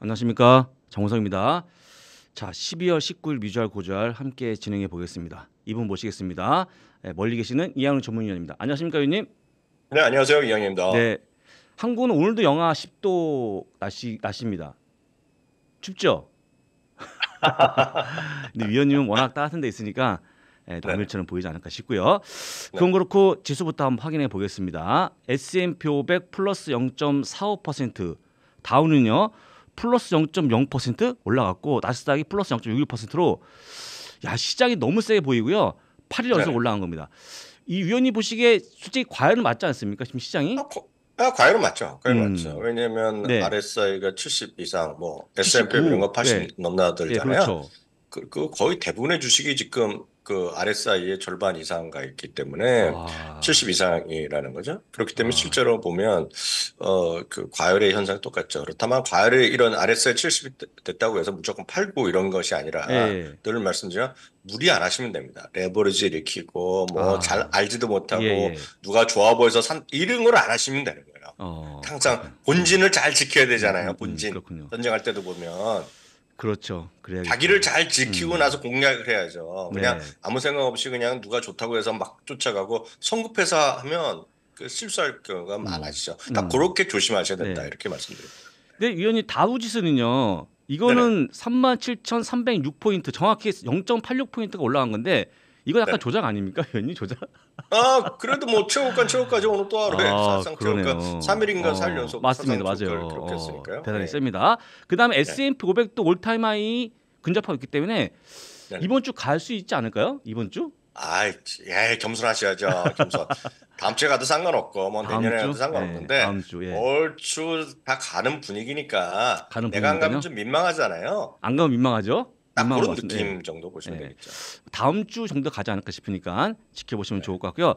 안녕하십니까 정우성입니다. 자 12월 19일 뮤주얼 고주얼 함께 진행해 보겠습니다. 이분 모시겠습니다. 네, 멀리 계시는 이양훈 전문위원입니다. 안녕하십니까 위원님? 네 안녕하세요 이양훈입니다. 네 한국은 오늘도 영하 10도 날씨 날씨입니다. 춥죠? 근데 위원님은 워낙 따뜻한 데 있으니까 예, 남일처럼 네. 보이지 않을까 싶고요. 네. 그건 네. 그렇고 지수부터 한번 확인해 보겠습니다. S&P 500 플러스 0.45% 다운은요 플러스 0.0% 올라갔고 나스닥이 플러스 0.61%로 야 시장이 너무 세게 보이고요. 8일 연속 네. 올라간 겁니다. 이 위원님 보시기에 솔직히 과열은 맞지 않습니까? 지금 시장이? 아, 거, 아 과열은 맞죠. 과열 음. 맞죠. 왜냐하면 네. RSI가 70 이상, 뭐 S&P 이런 거80 네. 넘나들잖아요. 네, 그렇죠. 그, 그 거의 대부분의 주식이 지금 그 RSI의 절반 이상가 있기 때문에 와. 70 이상이라는 거죠. 그렇기 때문에 와. 아. 실제로 보면 어 그 과열의 현상 똑같죠. 그렇다만 과열이 이런 RSI 70이 됐다고 해서 무조건 팔고 이런 것이 아니라 예. 늘 말씀드려 무리 안 하시면 됩니다. 레버리지 일으키고 뭐잘 아. 알지도 못하고 예, 예. 누가 좋아 보여서 산 이런 걸 안 하시면 되는 거예요. 어. 항상 본진을 잘 지켜야 되잖아요. 음, 음, 음, 본진 음, 전쟁할 때도 보면 그렇죠. 그래야 자기를 잘 지키고 음. 나서 공략을 해야죠. 그냥 네. 아무 생각 없이 그냥 누가 좋다고 해서 막 쫓아가고 성급해서 하면 그 실수할 경우가 음. 많아지죠. 딱 음. 그렇게 조심하셔야 된다 네. 이렇게 말씀드립니다. 근데 위원님 다우지수는요. 이거는 네네. 37,306포인트 정확히 0.86포인트가 올라간 건데 이거 약간 네. 조작 아닙니까? 연이 조작? 아 그래도 뭐 최고가 최고까지 오늘 또 하루에 아, 사상 최고가 3일인가 어, 연속 맞습니다 맞아요 그렇게 으니까요 어, 대단히 네. 셉니다. 그다음에 네. S&P 500도 올타임 하이 근접하고 있기 때문에 네. 이번 주 갈 수 있지 않을까요? 이번 주? 아 예, 겸손하셔야죠. 겸손. 다음 주에 가도 상관없고, 뭐 내년에 가도 상관없는데, 네, 예. 얼추 다 가는 분위기니까 가는 내가 안 가면 좀 민망하잖아요. 안 가면 민망하죠. 난망한 그런 느낌 예. 정도 보시면 네. 되겠죠. 다음 주 정도 가지 않을까 싶으니까 지켜보시면 네. 좋을 것 같고요.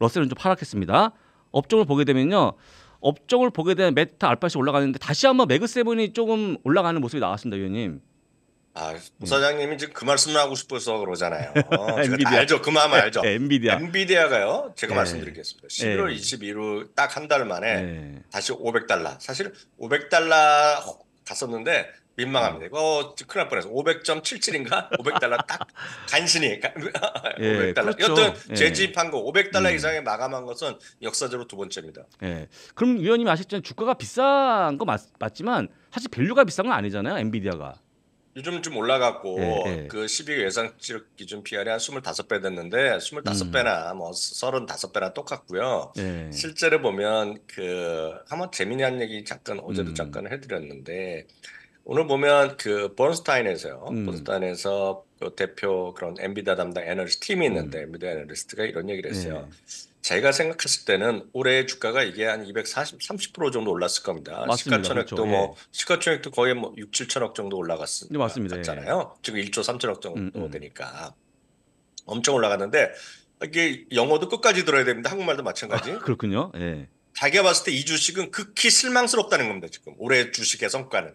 러셀은 좀 파락했습니다. 업종을 보게 되면요. 업종을 보게 되면 메타 알파시 올라가는데 다시 한번 매그세븐이 조금 올라가는 모습이 나왔습니다, 위원님. 아, 부사장님이 음. 지금 그 말씀을 하고 싶어서 그러잖아요. 어, 제가 알죠. 그 마음 알죠. 네, 엔비디아. 엔비디아가요. 제가 네. 말씀드리겠습니다. 11월 22일 딱 한 달 만에 네. 다시 500달러. 사실 500달러 갔었는데 민망합니다. 이 큰일 날 뻔해서 500.77인가 500달러 딱 간신히 가, 500달러. 예, 그렇죠. 이것 예. 재집한 거 500달러 예. 음. 이상에 마감한 것은 역사적으로 두 번째입니다. 예. 그럼 위원님 아시지만 주가가 비싼 거 맞, 맞지만 사실 밸류가 비싼 건 아니잖아요. 엔비디아가. 요즘 좀 올라갔고 예, 예. 그 12개 예상치 기준 PR이 한 25배 됐는데 25배나 음. 뭐 35배나 똑같고요. 예. 실제로 보면 그 한번 재미난 얘기 잠깐 어제도 음. 잠깐 해드렸는데 오늘 보면 그 본스타인에서요. 음. 본스타인에서 그 대표 그런 엔비디아 담당 에너리스트 팀이 있는데 엔비다 음. 애널리스트가 이런 얘기를 했어요. 네. 제가 생각했을 때는 올해 주가가 이게 한 240, 30% 정도 올랐을 겁니다. 맞 시가총액도 그렇죠. 뭐 예. 시가총액도 거의 뭐 6, 7천억 정도 올라갔습니다. 네, 맞습니다. 잖아요 예. 지금 1조 3천억 정도 음, 음, 되니까 엄청 올라갔는데 이게 영어도 끝까지 들어야 됩니다. 한국말도 마찬가지. 아, 그렇군요. 예. 자기가 봤을 때 이 주식은 극히 실망스럽다는 겁니다. 지금 올해 주식의 성과는.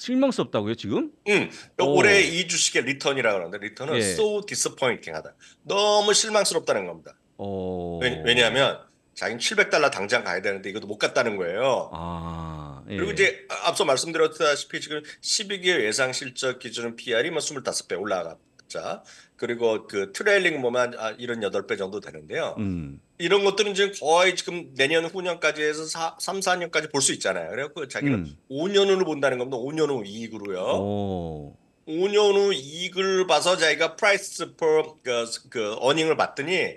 실망스럽다고요 지금? 응. 올해 이 주식의 리턴이라고 하는데 리턴은 예. so disappointing하다. 너무 실망스럽다는 겁니다. 오. 왜, 냐하면 자기는 700달러 당장 가야 되는데 이것도 못 갔다는 거예요. 아, 예. 그리고 이제 앞서 말씀드렸다시피 지금 12개월 예상 실적 기준은 PR이 뭐 25배 올라갔자 그리고 그 트레일링 몸한 아, 이런 78배 정도 되는데요. 음. 이런 것들은 지금 거의 지금 내년 후년까지 해서 사, 3, 4년까지 볼 수 있잖아요. 그래갖고 자기는 음. 5년으로 본다는 겁니다. 5년 후 이익으로요. 오. 5년 후 이익을 봐서 자기가 프라이스 퍼 그, 그 어닝을 봤더니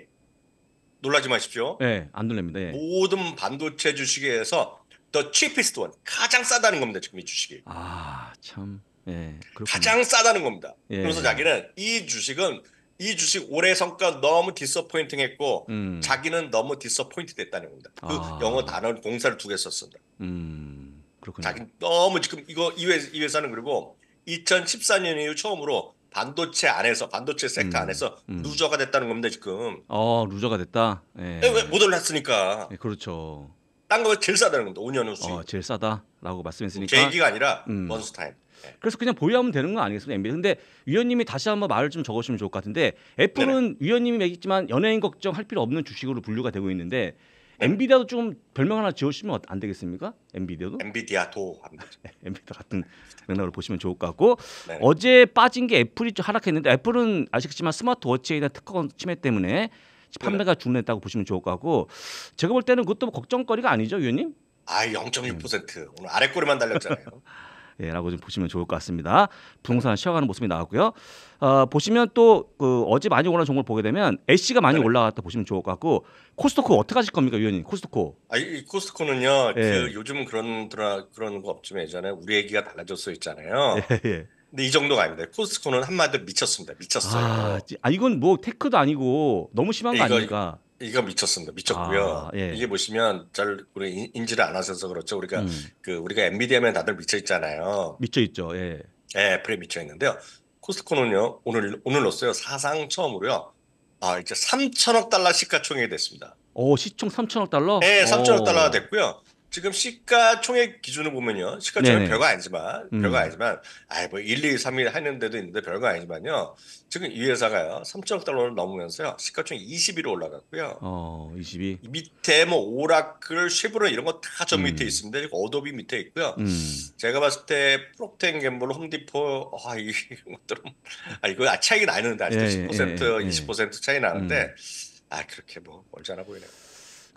놀라지 마십시오. 네, 안 놀랍니다. 예. 모든 반도체 주식에서 더 cheapest one 가장 싸다는 겁니다. 지금 이 주식이. 아 참. 예, 가장 싸다는 겁니다. 예. 그래서 자기는 이 주식은 이 주식 올해 성과 너무 디서포인팅 했고 음. 자기는 너무 디서포인트 됐다는 겁니다. 그 아. 영어 단어 동사를 두 개 썼습니다. 음. 그렇군요. 자기 너무 지금 이거 이, 회, 이 회사는 그리고 2014년 이후 처음으로 반도체 안에서 반도체 섹터 음. 안에서 음. 루저가 됐다는 겁니다 지금. 어 루저가 됐다. 예. 예 왜못 올랐으니까. 예, 그렇죠. 딴거 제일 싸다는 겁니다. 5년 후 수익. 어, 제일 싸다라고 말씀했으니까. 제기가 아니라 음. 원스타임. 네. 그래서 그냥 보유하면 되는 거 아니겠습니까? NBA. 근데 위원님이 다시 한번 말을 좀 적으시면 좋을 것 같은데 애플은 네네. 위원님이 얘기했지만 연예인 걱정할 필요 없는 주식으로 분류가 되고 있는데 네. 엔비디아도 좀 별명 하나 지어주시면안 되겠습니까? 엔비디아도? 엔비디아도 엔비디아 같은 맥락으로 보시면 좋을 것 같고 네네. 어제 빠진 게 애플이 좀 하락했는데 애플은 아시겠지만 스마트워치에 대한 특허권 침해 때문에 판매가 중단했다고 보시면 좋을 것 같고 제가 볼 때는 그것도 뭐 걱정거리가 아니죠, 위원님? 아, 0.6% 오늘 아래 꼬리만 달렸잖아요. 예, 라고 좀 보시면 좋을 것 같습니다. 부동산 쉬어가는 모습이 나왔고요. 어, 보시면 또그 어제 많이 올라온 종목을 보게 되면 애쉬가 많이 네. 올라갔다 보시면 좋을 것 같고 코스트코 어떻게 하실 겁니까 위원님 코스트코? 아, 이 코스트코는요. 그 예. 그 요즘 그런 드라, 그런 거 없지만 예전에 우리 얘기가 달라졌어 있잖아요. 예, 예, 근데 이 정도가 아닙니다. 코스트코는 한마디로 미쳤습니다. 미쳤어요. 아, 아 이건 뭐 테크도 아니고 너무 심한 거 아닙니까? 이거 미쳤습니다. 미쳤고요. 아, 예. 이게 보시면 잘 우리 인지를 안 하셔서 그렇죠. 우리가 음. 그 우리가 엔비디아면 다들 미쳐 있잖아요. 미쳐 있죠. 예. 예, 프플에 미쳐 있는데요. 코스트코는요 오늘 오늘로써요 사상 처음으로요. 아 이제 3천억 달러 시가총액이 됐습니다. 오 시총 3천억 달러? 네, 예, 3천억 달러가 됐고요. 지금 시가총액 기준을 보면요. 시가총액 별거 아니지만, 음. 별거 아니지만, 아이, 뭐 1, 2, 3위 하는 데도 있는데 별거 아니지만요. 지금 이 회사가요. 3천억 달러를 넘으면서요. 시가총액 20위로 올라갔고요. 어, 22. 밑에 뭐 오라클, 쉐브론 이런 거 다 저 밑에 음. 있습니다. 그리고 어도비 밑에 있고요. 음. 제가 봤을 때 프록텐 갬블, 홈디포, 아, 이런 것들은, 아, 이거 아, 차이가 나는데, 아직도 예, 10%, 예, 예, 20% 예. 차이 나는데, 음. 아, 그렇게 뭐 멀지 않아 보이네요.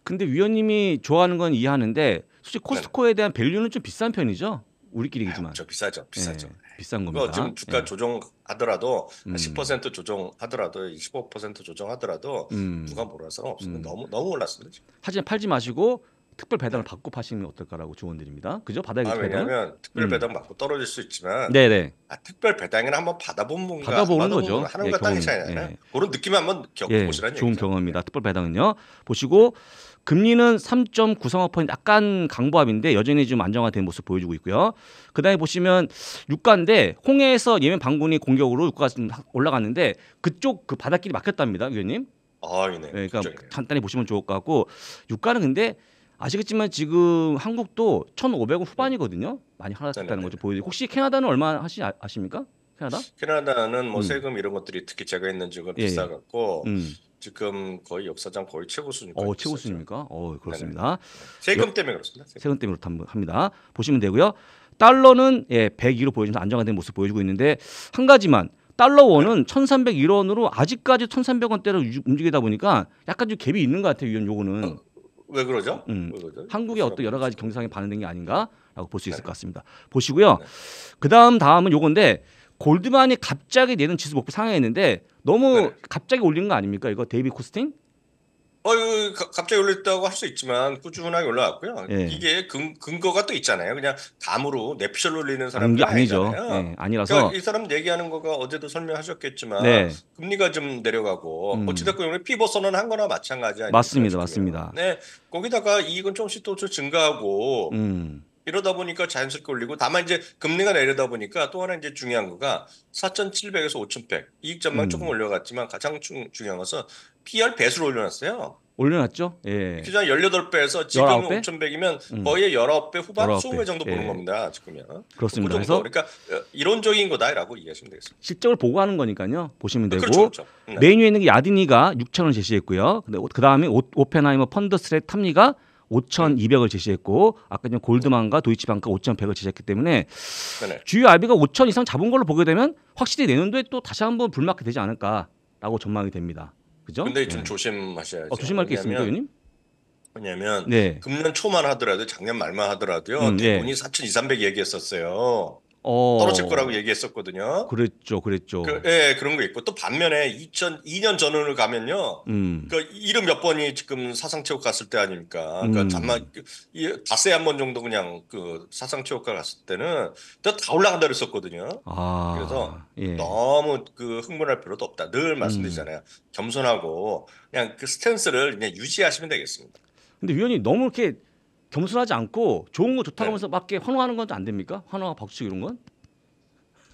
근데 위원님이 좋아하는 건 이해하는데 솔직히 네. 코스트코에 대한 밸류는 좀 비싼 편이죠. 우리끼리지만. 그 비싸죠. 비싸죠. 예, 비싼 겁니다. 지금 주가 예. 조정하더라도 음. 10% 조정하더라도 25% 조정하더라도 음. 누가 몰아서 없습니 음. 너무 너무 올랐습니다. 지금. 하지만 팔지 마시고 특별 배당을 네. 받고 파시는 게 어떨까라고 조언드립니다. 그죠? 받아야 아, 왜냐하면 특별 음. 배당 받고 떨어질 수 있지만, 네네. 아, 특별 배당이나 한번 받아본 분가 받아보는 거죠. 하는 예, 거 땅이 차이나요? 예. 그런 느낌 한번 겪어보시라는 예, 좋은 얘기죠. 경험입니다. 네. 특별 배당은요. 보시고 네. 금리는 3.93%포인트 약간 강보합인데 여전히 좀 안정화된 모습 보여주고 있고요. 그다음에 보시면 유가인데 홍해에서 예멘 반군이 공격으로 유가가 좀 올라갔는데 그쪽 그 바닷길이 막혔답니다, 위원님. 아, 네. 그러니까 걱정이네요. 간단히 보시면 좋을 것 같고 유가는 근데 아시겠지만 지금 한국도 1,500원 후반이거든요. 많이 하락했다는 거죠. 보여고 혹시 캐나다는 얼마 하시 아, 아십니까? 캐나다? 캐나다는 뭐 음. 세금 이런 것들이 특히 제가 있는 지역은 예, 예. 비싸갖고 음. 지금 거의 역사상 거의 최고 수준까지 어, 최고 있었입니까 어, 그렇습니다. 세금 때문에 그렇습니다. 세금. 세금 때문에 그니다 보시면 되고요. 달러는 예, 102로 보여주면서 안정화된 모습 보여주고 있는데 한 가지만 달러 원은 1,301원으로 아직까지 1,300원대로 움직이다 보니까 약간 좀 갭이 있는 것 같아요. 이건 요거는 어, 왜 그러죠? 음, 왜 그러죠? 한국의 어떤 여러 가지 경상에 반응된 게 아닌가라고 볼 수 있을 네. 것 같습니다. 보시고요. 네. 그 다음 다음은 요건데 골드만이 갑자기 내는 지수 목표 상향했는데 너무 네. 갑자기 올린 거 아닙니까? 이거 데이비 코스팅? 어, 이거 가, 갑자기 올렸다고 할 수 있지만 꾸준하게 올라왔고요. 네. 이게 근, 근거가 또 있잖아요. 그냥 감으로 내피셜 올리는 사람이 아니죠. 네, 아니라서 그러니까 이 사람 얘기하는 거가 어제도 설명하셨겠지만 네. 금리가 좀 내려가고 음. 어찌됐건 피벗어는한 거나 마찬가지 아니 맞습니다, 맞습니다. 네, 거기다가 이익은 조금씩 또 증가하고 음. 이러다 보니까 자연스럽게 올리고 다만 이제 금리가 내려다 보니까 또 하나 이제 중요한 거가 4,700에서 5,100 이익 전망 음. 조금 올려갔지만 가장 중, 요한 것은 PR 배수를 올려놨어요. 올려놨죠. 예. 그냥 18배에서 지금 19배? 5,100이면 음. 거의 19배 후반 19배. 20배 정도 보는 예. 겁니다. 지금요. 그렇습니다. 그 그래서 그러니까 어, 이론적인 거다라고 이해하시면 되겠습니다. 실적을 보고 하는 거니까요. 보시면 되고 그렇죠, 그렇죠. 네. 메뉴에 있는 게 야디니가 6,000원 제시했고요. 그 다음에 오펜하이머 펀더스레 탐니가 5,200을 제시했고 아까 전 골드만과 도이치방크가 5,100을 제시했기 때문에 네네. 네. 주요 알비가5,000 이상 잡은 걸로 보게 되면 확실히 내년도에 또 다시 한번 불마켓 되지 않을까라고 전망이 됩니다. 그죠? 근데 네. 좀 조심하셔야죠. 어, 조심할 게 있습니다, 의원님. 왜냐면 네. 금년 초만 하더라도 작년 말만 하더라도요 본인본이 네. 4,200, 0 0 얘기했었어요. 어. 떨어질 거라고 얘기했었거든요. 그랬죠, 그랬죠. 그, 예, 그런 거 있고 또 반면에 2002년 전후를 가면요. 음. 그 이름 몇 번이 지금 사상 최고 갔을 때 아닙니까? 그러니까 음. 잠만 닷새 한번 정도 그냥 그 사상 최고가 갔을 때는 또 다 올라간다 그랬었거든요. 아. 그래서 예. 너무 그 흥분할 필요도 없다. 늘 말씀드리잖아요. 음. 겸손하고 그냥 그 스탠스를 그냥 유지하시면 되겠습니다. 근데 위원님 너무 이렇게 겸손하지 않고 좋은 거 좋다고 네. 하면서 막게 환호하는 건 안 됩니까? 환호와 박수 이런 건?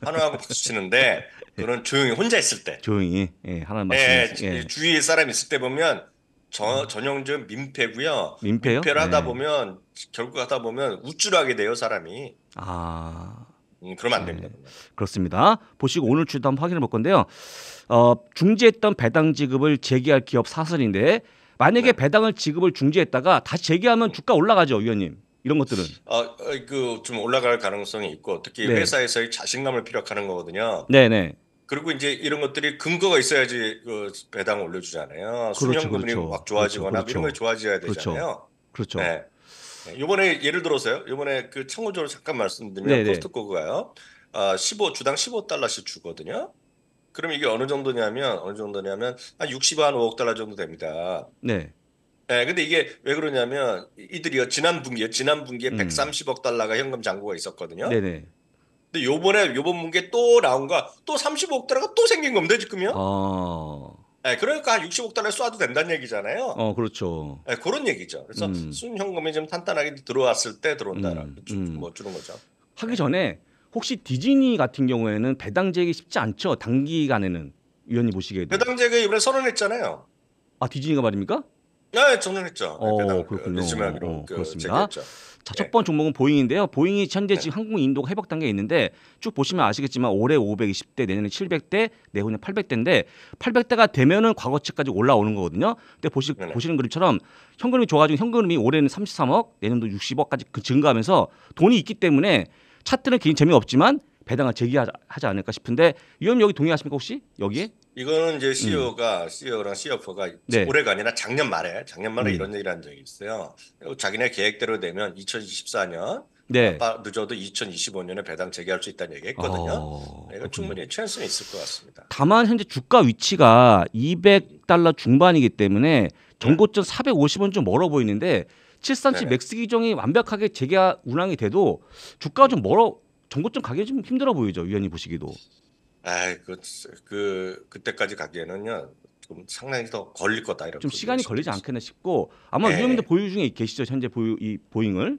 환호하고 박수 치는데 예. 그런 조용히 혼자 있을 때 조용히 예, 하나 예, 말씀 예, 주위에 사람 있을 때 보면 저, 전형적 민폐고요. 민폐요? 민폐를 하다 네. 보면 결국 하다 보면 우쭐하게 돼요 사람이. 아. 음, 그러면 안 네. 됩니다. 그렇습니다. 보시고 오늘 주도 한번 확인해 볼 건데요. 어, 중지했던 배당 지급을 재개할 기업 사설인데 만약에 네. 배당을 지급을 중지했다가 다시 재개하면 주가 올라가죠, 위원님. 이런 것들은 아그좀 어, 어, 올라갈 가능성이 있고 특히 네. 회사에서의 자신감을 피력하는 거거든요. 네네. 네. 그리고 이제 이런 것들이 근거가 있어야지 그배당 올려주잖아요. 그렇죠, 수명금이 그렇죠. 막 좋아지거나 그렇죠, 이런 그렇죠. 게 좋아져야 그렇죠. 되잖아요. 그렇죠. 네. 네. 요번에 예를 들어서요. 요번에 그참고적으 잠깐 말씀드리면 네스트코가요 네. 아, 15 주당 15달러씩 주거든요. 그럼 이게 어느 정도냐면 어느 정도냐면 한6 0만 5억 달러 정도 됩니다. 네. 네, 근데 이게 왜 그러냐면 이들이요 지난 분기에 지난 분기에 음. 130억 달러가 현금 잔고가 있었거든요. 네네. 근데 요번에 요번 분기에 또 나온 거 또 30억 달러가 또 생긴 겁니다 지금요. 아. 네, 그러니까 한 60억 달러 쏴도 된다는 얘기잖아요. 어, 그렇죠. 네, 그런 얘기죠. 그래서 음. 순 현금이 좀 탄탄하게 들어왔을 때 들어온다라는 음. 음. 뭐 주는 거죠. 하기 전에 혹시 디즈니 같은 경우에는 배당 제기 쉽지 않죠? 단기간에는 위원님 보시기에도 배당 제기 이번에 선언했잖아요. 아 디즈니가 말입니까? 네, 정정했죠. 어, 네, 그렇군요. 그, 어, 그, 그렇습니다. 자, 첫번 종목은 보잉인데요. 보잉이 현재 지금 항공 네. 인도가 회복 단계에 있는데 쭉 보시면 아시겠지만 올해 520대, 내년에 700대, 내후년 800대인데 800대가 되면은 과거치까지 올라오는 거거든요. 근데 보시, 네. 네. 보시는 그림처럼 현금이 좋아지고 현금이 올해는 33억, 내년도 60억까지 그 증가하면서 돈이 있기 때문에 차트는 개인 재미 없지만 배당을 제기하지 않을까 싶은데 위원 여기 동의하십니까 혹시 여기에? 이거는 이제 CEO가 음. CEO랑 e CFO가 e 네. 올해가 아니라 작년 말에 작년 말에 음. 이런 얘기를 한 적이 있어요. 자기네 계획대로 되면 2024년 네. 늦어도 2025년에 배당 재개할 수 있다는 얘기했거든요. 어... 네, 이건 충분히 찬스는 있을 것 같습니다. 다만 현재 주가 위치가 200달러 중반이기 때문에 전고점 450원 좀 멀어 보이는데 737 맥스 기종이 완벽하게 재계약 운항이 돼도 주가가 좀 멀어 전고점 가기 좀 힘들어 보이죠 위원님 보시기도. 아그 그, 그때까지 가기에는요 좀 상당히 더 걸릴 거다 이렇게. 좀 그 시간이 걸리지 않겠나 싶고 아마 네. 위원님도 보유 중에 계시죠 현재 보유 이 보잉을.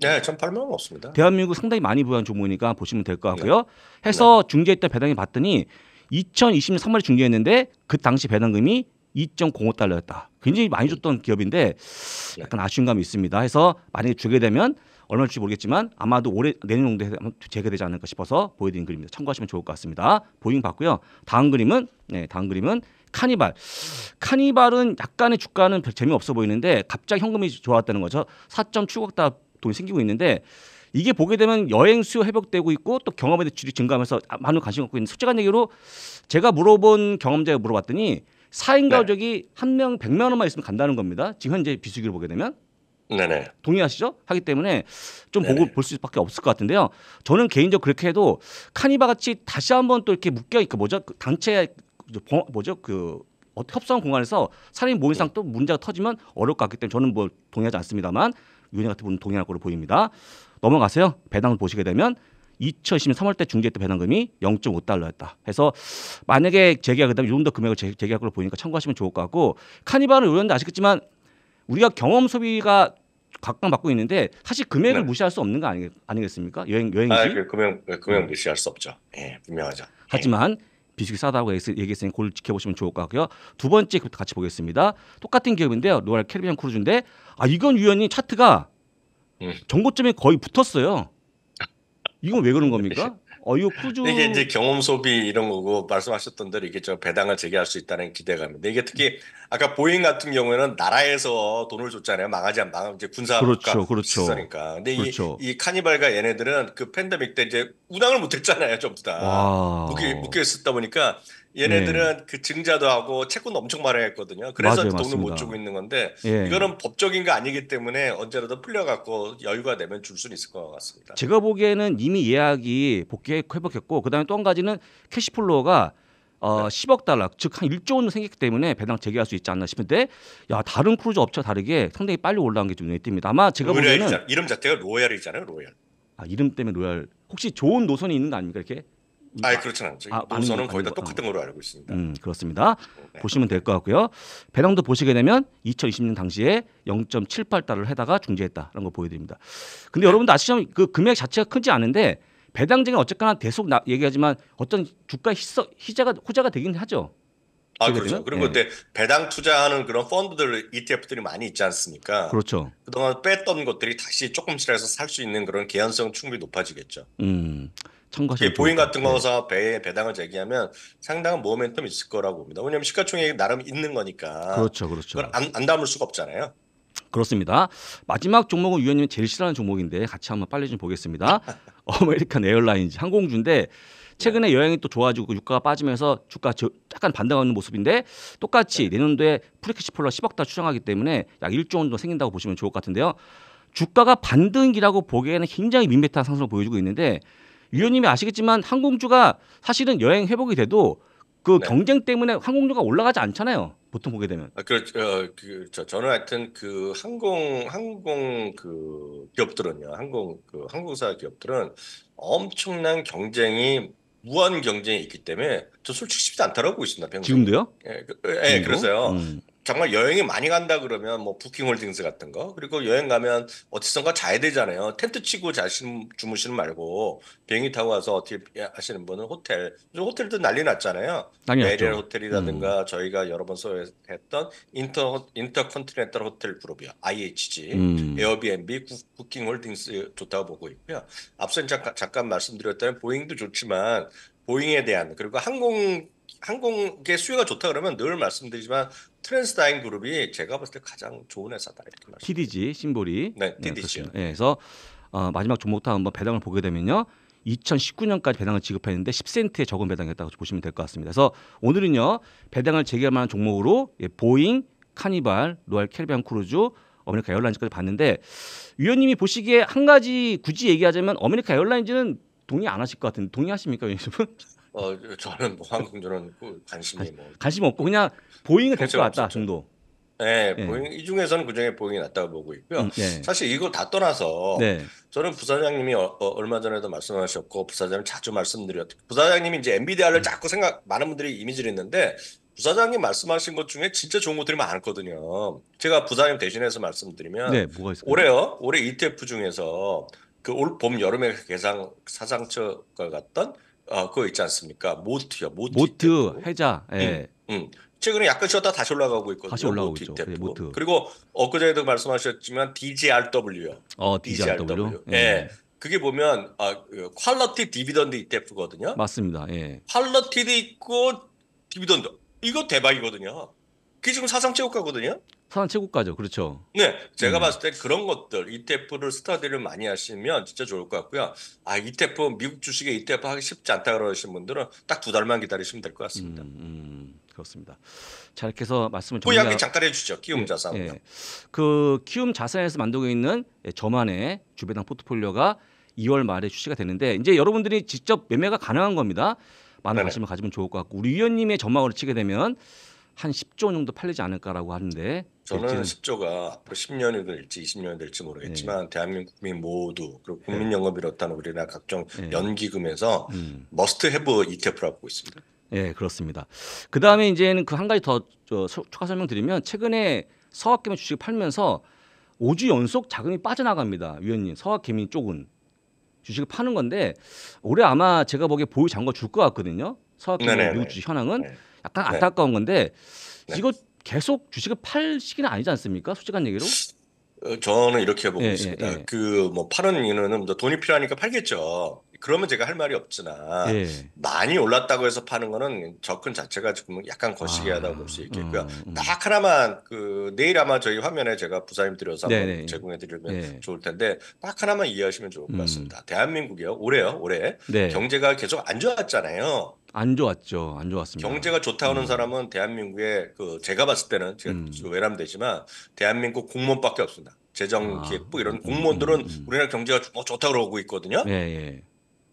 네, 1 8 0 없습니다. 대한민국 상당히 많이 보유한 종목이니까 보시면 될것 네. 같고요. 네. 해서 네. 중재했던 배당이 봤더니 2020년 3월에 중재했는데 그 당시 배당금이 2.05달러였다. 굉장히 많이 줬던 기업인데 네. 약간 아쉬운 감이 있습니다. 해서 만약에 주게 되면 얼마 줄지 모르겠지만 아마도 올해 내년 정도에 재개되지 않을까 싶어서 보여드린 그림입니다. 참고하시면 좋을 것 같습니다. 보잉 봤고요. 다음 그림은 네, 다음 그림은 카니발. 카니발은 약간의 주가는 별 재미없어 보이는데 갑자기 현금이 좋았다는 거죠. 4.7억 달 돈이 생기고 있는데 이게 보게 되면 여행 수요 회복되고 있고 또경험의대출이 증가하면서 많은 관심 갖고 있는 솔직한 얘기로 제가 물어본 경험자에 물어봤더니 4인 가족이 한명 100만 원만 있으면 간다는 겁니다. 지금 현재 비수기를 보게 되면. 네네. 동의하시죠? 하기 때문에 좀 보고 볼 수밖에 없을 것 같은데요. 저는 개인적으로 그렇게 해도 카니바 같이 다시 한번 또 이렇게 묶여 있고 뭐죠? 그단체 그 뭐, 뭐죠? 그 협상 공간에서 사람이 모인 상또 문제가 터지면 어려울 것 같기 때문에 저는 뭐 동의하지 않습니다만 윤원 같은 분은 동의할 거로 보입니다. 넘어가세요. 배당을 보시게 되면 2020년 3월때 중재했던 배당금이 0.5달러였다. 해서 만약에 재계약그다음에 좀더 금액을 재, 계약으로 걸로 보니까 참고하시면 좋을 것 같고 카니발은 의원데 아시겠지만 우리가 경험 소비가 각광받고 있는데 사실 금액을 네. 무시할 수 없는 거 아니, 아니겠습니까? 여행 여행지. 아, 그 금액 그 금액 무시할 수 없죠. 예, 분명하죠. 예. 하지만 비식기 싸다고 얘기했으니 그걸 지켜보시면 좋을 것 같고요. 두 번째 그것도 같이 보겠습니다. 똑같은 기업인데요. 로얄 캐리비안 크루즈인데 아 이건 유연히 차트가 음. 정고점에 거의 붙었어요. 이건 왜 그런 겁니까? 어, 이거 꾸준 이게 이제 경험 소비 이런 거고 말씀하셨던 대로 이게 저 배당을 재개할수 있다는 기대감인데 이게 특히 아까 보잉 같은 경우에는 나라에서 돈을 줬잖아요. 망하지 않 망하면 이제 군사 그렇죠, 그렇죠. 시설니까. 근데 그렇죠. 이, 이 카니발과 얘네들은 그 팬데믹 때 이제 운항을 못했잖아요, 전부 다 묶여 묶여 있었다 보니까 얘네들은 예. 그 증자도 하고 채권도 엄청 마련했거든요. 그래서 맞아요, 돈을 맞습니다. 못 주고 있는 건데 예. 이거는 법적인 거 아니기 때문에 언제라도 풀려갖고 여유가 되면 줄 수는 있을 것 같습니다. 제가 보기에는 이미 예약이 복귀 회복했고 그다음에 또 한 가지는 캐시플로어가 어, 네. 10억 달러 즉 한 1조 원생겼기 때문에 배당 재개할 수 있지 않나 싶은데 야 다른 크루즈 업체와 다르게 상당히 빨리 올라간게좀 눈에 띕니다. 아마 제가 보기에는 이름 자체가 로얄이잖아요, 로얄. 아 이름 때문에 로얄. 혹시 좋은 노선이 있는 거 아닙니까 이렇게 아, 그렇진 않죠. 아, 노선은 거의 다 똑같은 걸로 알고 있습니다. 음, 그렇습니다. 네. 보시면 될 것 같고요. 배당도 보시게 되면 2020년 당시에 0.78달러를 해다가 중지했다라는 걸 보여드립니다. 근데 네. 여러분도 아시죠? 그 금액 자체가 크지 않은데 배당제는 어쨌거나 계속 나, 얘기하지만 어떤 주가 희서, 희자가 호자가 되긴 하죠. 아 그렇죠. 그리고 네. 배당 투자하는 그런 펀드들 ETF들이 많이 있지 않습니까? 그렇죠. 그동안 뺐던 것들이 다시 조금씩 해서 살 수 있는 그런 개연성 충분히 높아지겠죠. 음. 참고하시면 보잉 같은 거서 배 배당을 제기하면 상당한 모멘텀이 있을 거라고 봅니다. 왜냐하면 시가총액이 나름 있는 거니까. 그렇죠, 그렇죠. 그걸 안, 안 담을 수가 없잖아요. 그렇습니다. 마지막 종목은 위원님 제일 싫어하는 종목인데 같이 한번 빨리 좀 보겠습니다. 아메리칸 에어라인즈 항공주인데 최근에 네. 여행이 또 좋아지고 유가가 빠지면서 주가 저, 약간 반등하는 모습인데 똑같이 네. 내년도에 프리캐시폴러 10억 달 추정하기 때문에 약 1조 원 정도 생긴다고 보시면 좋을 것 같은데요. 주가가 반등기라고 보기에는 굉장히 밋밋한 상승을 보여주고 있는데 위원님이 아시겠지만 항공주가 사실은 여행 회복이 돼도 그 네. 경쟁 때문에 항공료가 올라가지 않잖아요. 보통 보게 되면. 아, 그, 어, 그, 저, 저는 하여튼 그 항공, 항공 그 기업들은요, 항공, 그 항공사 기업들은 엄청난 경쟁이 무한 경쟁이 있기 때문에 저 솔직히 쉽지 않다고 보고 있습니다. 평소 지금도요? 예, 그, 예, 예 그래서요. 음. 정말 여행이 많이 간다 그러면 뭐 부킹홀딩스 같은 거 그리고 여행 가면 어디선가 자야 되잖아요. 텐트 치고 자신 주무시는 말고 비행기 타고 와서 어떻게 하시는 분은 호텔. 호텔도 난리 났잖아요. 메리엘 호텔이라든가 음. 저희가 여러 번 소개했던 인터 인터컨티넨탈 호텔 그룹이요. IHG, 음. 에어비앤비, 부킹홀딩스 좋다고 보고 있고요. 앞서 잠깐, 잠깐 말씀드렸던 보잉도 좋지만 보잉에 대한 그리고 항공 항공계 수요가 좋다 그러면 늘 말씀드리지만 트랜스다인 그룹이 제가 봤을 때 가장 좋은 회사다 이렇게 말씀. TDG 심볼이 네, TDG. 네, 네, 그래서 어, 마지막 종목부터 한번 배당을 보게 되면요. 2019년까지 배당을 지급했는데 10센트의 적은 배당이었다고 보시면 될 것 같습니다. 그래서 오늘은요 배당을 재개할 만한 종목으로 예, 보잉, 카니발, 로얄 켈비안 크루즈, 어메리카 에어라인즈까지 봤는데 위원님이 보시기에 한 가지 굳이 얘기하자면 어메리카 에어라인즈는 동의 안 하실 것 같은데 동의하십니까 위원님은? 어 저는 뭐 한국전은 그 관심이 뭐 관심 없고 그냥 보잉이 될것 같다 정도. 네, 네, 보잉 이 중에서는 그중에 보잉이 낫다고 보고 있고요. 음, 네. 사실 이거 다 떠나서 네. 저는 부사장님이 어, 어, 얼마 전에도 말씀하셨고 부사장님 자주 말씀드렸. 부사장님이 이제 엔비디아를 음. 자꾸 생각 많은 분들이 이미지를 있는데 부사장님 말씀하신 것 중에 진짜 좋은 것들이 많거든요. 제가 부사장님 대신해서 말씀드리면 네, 뭐가 있을까요? 올해요. 올해 ETF 중에서 그올봄 여름에 개상 그 사상처가 갔던 어, 그거 있지 않습니까? 모트요. 모트. 모트 해자. 예. 음, 음. 최근에 약간 쉬었다 다시 올라가고 있거든요. 다시 올라오고 있죠. 네, 모트. 그리고 엊그제도 말씀하셨지만 DGRW요. 어, DGRW. DGRW. 예. 예. 그게 보면 아, 그 퀄러티 디비던드 ETF거든요. 맞습니다. 예. 퀄러티도 있고 디비던드. 이거 대박이거든요. 그게 지금 사상 최고가거든요. 사상 최고가죠. 그렇죠. 네. 제가 음. 봤을 때 그런 것들 ETF를 스터디를 많이 하시면 진짜 좋을 것 같고요. 아, ETF 미국 주식에 ETF 하기 쉽지 않다 그러신 분들은 딱 두 달만 기다리시면 될 것 같습니다. 음, 음, 그렇습니다. 자, 이렇게 해서 말씀을 정리하... 그 이야기 잠깐 해주죠. 키움 예, 자산. 예. 그 키움 자산에서 만들고 있는 저만의 주배당 포트폴리오가 2월 말에 출시가 되는데 이제 여러분들이 직접 매매가 가능한 겁니다. 많은 관심을 가지면 좋을 것 같고 우리 위원님의 전망으로 치게 되면 한 10조 정도 팔리지 않을까라고 하는데 저는 10조가 앞으로 10년이 될지 20년이 될지 모르겠지만 네. 대한민국 국민 모두 그리고 네. 국민 연금이 렇다는 우리나라 각종 네. 연기금에서 음. 머스트 해브 ETF라고 보고 있습니다. 예, 그렇습니다. 그다음에 이제는 그 한 가지 더 저, 추가 설명드리면 최근에 서학개미 주식을 팔면서 5주 연속 자금이 빠져나갑니다. 위원님. 서학개미 쪽은 주식을 파는 건데 올해 아마 제가 보기에 보유 잔고 줄것 같거든요. 서학개미 주식 현황은. 네 약간 네. 안타까운 건데 네. 이거 계속 주식을 팔 시기는 아니지 않습니까? 솔직한 얘기로. 어, 저는 이렇게 보고 예, 있습니다. 예, 예. 그뭐 파는 이유는 돈이 필요하니까 팔겠죠. 그러면 제가 할 말이 없지나 예. 많이 올랐다고 해서 파는 거는 접근 자체가 조금 약간 거시기하다고 아, 볼수 있겠고요. 음, 음. 딱 하나만 그 내일 아마 저희 화면에 제가 부사님 드려서 한번 제공해 드리면 네. 좋을 텐데 딱 하나만 이해하시면 좋을 것 음. 같습니다. 음. 대한민국이요 올해요 올해 네. 경제가 계속 안 좋았잖아요. 안 좋았죠. 안 좋았습니다. 경제가 좋다 하는 음. 사람은 대한민국의 그 제가 봤을 때는 지금 음. 외람되지만 대한민국 공무원밖에 없습니다. 재정 아. 기획부 이런 음, 음, 공무원들은 우리나라 경제가 어, 좋다 그러고 있거든요. 예, 예.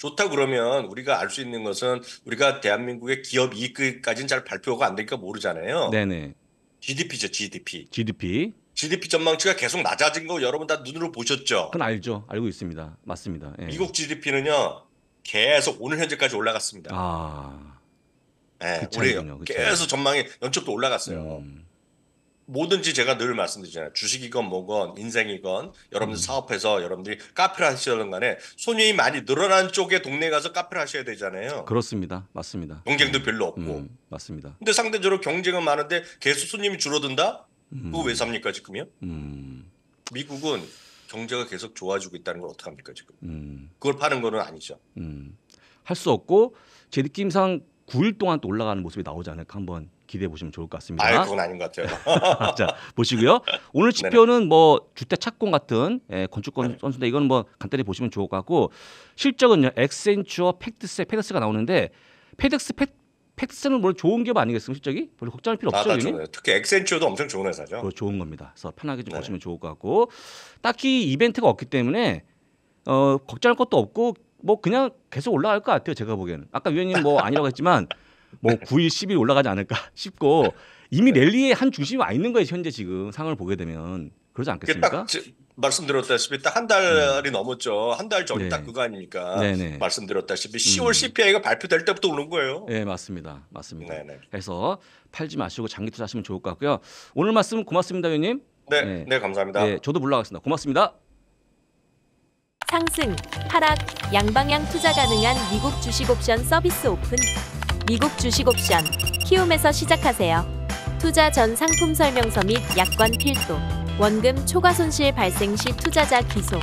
좋다 그러면 우리가 알 수 있는 것은 우리가 대한민국의 기업 이익까지는 잘 발표가 안 되니까 모르잖아요. 네네. GDP죠, GDP. GDP. GDP 전망치가 계속 낮아진 거 여러분 다 눈으로 보셨죠? 그건 알죠. 알고 있습니다. 맞습니다. 예. 미국 GDP는요. 계속 오늘 현재까지 올라갔습니다. 아. 예, 네, 그 우리 그 계속 전망이 연초도 올라갔어요. 음. 뭐든지 제가 늘 말씀드리잖아요. 주식이건 뭐건 인생이건 여러분들 음. 사업해서 여러분들이 카페를 하시던 간에 손님이 많이 늘어난 쪽에 동네 가서 카페를 하셔야 되잖아요. 그렇습니다. 맞습니다. 경쟁도 음. 별로 없고. 음. 맞습니다. 근데 상대적으로 경쟁은 많은데 계속 손님이 줄어든다? 음. 그거 왜 삽니까 지금요? 음. 미국은 경제가 계속 좋아지고 있다는 걸 어떡합니까 지금? 그걸 파는 거는 아니죠. 할 수 없고 제 느낌상 9일 동안 또 올라가는 모습이 나오지 않을까 한번 기대해 보시면 좋을 것 같습니다. 아, 그건 아닌 것 같아요. 자 보시고요. 오늘 지표는 뭐 주택 착공 같은 예, 건축권 네. 선수인데 이건 뭐 간단히 보시면 좋을 것 같고 실적은요. 엑센추어, 팩트스, 페덱스가 나오는데 페덱스, 팩, 팩스는 물 좋은 기업 아니겠습니까 실적이 별로 걱정할 필요 없죠. 아, 특히 엑센츄어도 엄청 좋은 회사죠. 좋은 겁니다. 그래서 편하게 좀 네. 보시면 좋을 것 같고 딱히 이벤트가 없기 때문에 어, 걱정할 것도 없고 뭐 그냥 계속 올라갈 것 같아요. 제가 보기에는 아까 위원님 뭐 아니라고 했지만 뭐 9일, 10일 올라가지 않을까 싶고 이미 네. 랠리의 한 중심이 와 있는 거예요 현재 지금 상황을 보게 되면 그러지 않겠습니까? 말씀드렸다시피 딱한 달이 음. 넘었죠. 한 달 전이 네. 딱 그거 니까 네네. 말씀드렸다시피 10월 음. CPI가 발표될 때부터 오는 거예요. 네, 맞습니다. 맞습니다. 네네. 그래서 팔지 마시고 장기 투자하시면 좋을 것 같고요. 오늘 말씀 고맙습니다, 위원님. 네, 네, 네 감사합니다. 네, 저도 물러가겠습니다. 고맙습니다. 상승, 하락, 양방향 투자 가능한 미국 주식 옵션 서비스 오픈. 미국 주식 옵션 키움에서 시작하세요. 투자 전 상품 설명서 및 약관 필도, 원금 초과 손실 발생 시 투자자 기소,